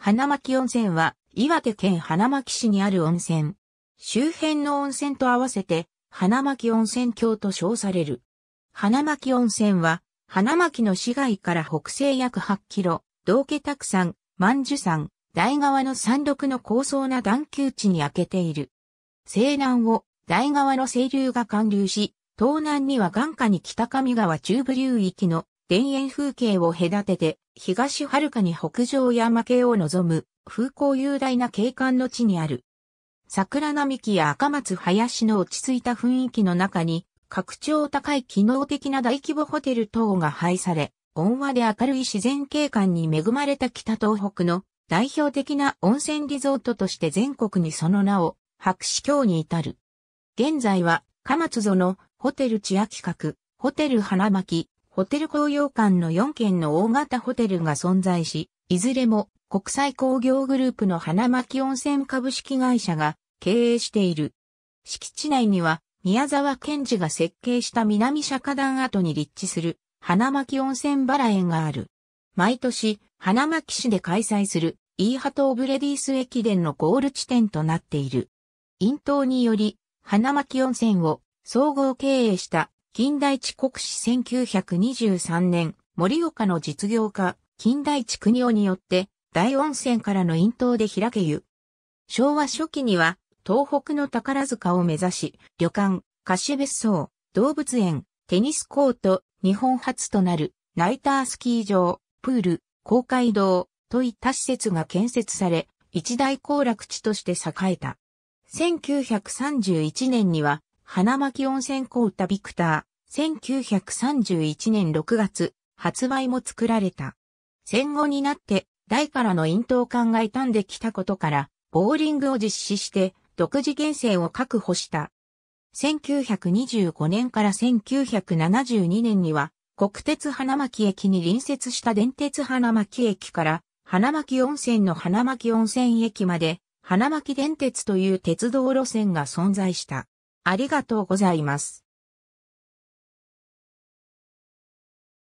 花巻温泉は、岩手県花巻市にある温泉。周辺の温泉と合わせて、花巻温泉郷と称される。花巻温泉は、花巻の市街から北西約8キロ、道家沢山、万寿山、大川の山麓の高層な段丘地に開けている。西南を大川の清流が貫流し、東南には眼下に北上川中部流域の田園風景を隔てて、東はるかに北上山系を望む、風光雄大な景観の地にある。桜並木や赤松林の落ち着いた雰囲気の中に、格調高い機能的な大規模ホテル等が配され、温和で明るい自然景観に恵まれた北東北の代表的な温泉リゾートとして全国にその名を白紙峡に至る。現在は、鎌津園、ホテル千秋閣、ホテル花巻、ホテル公用館の4軒の大型ホテルが存在し、いずれも国際工業グループの花巻温泉株式会社が経営している。敷地内には宮沢賢治が設計した南釈迦団跡に立地する花巻温泉バラ園がある。毎年花巻市で開催するイーハトーブレディース駅伝のゴール地点となっている。引頭により花巻温泉を総合経営した近代地国史1923年、森岡の実業家、近代地国夫によって、大温泉からの引頭で開けゆ。昭和初期には、東北の宝塚を目指し、旅館、貸別荘、動物園、テニスコート、日本初となる、ナイタースキー場、プール、公会堂、といった施設が建設され、一大行楽地として栄えた。1931年には、花巻温泉コータビクター、1931年6月、発売も作られた。戦後になって、台からの引頭感が傷んできたことから、ボーリングを実施して、独自厳選を確保した。1925年から1972年には、国鉄花巻駅に隣接した電鉄花巻駅から、花巻温泉の花巻温泉駅まで、花巻電鉄という鉄道路線が存在した。ありがとうございます。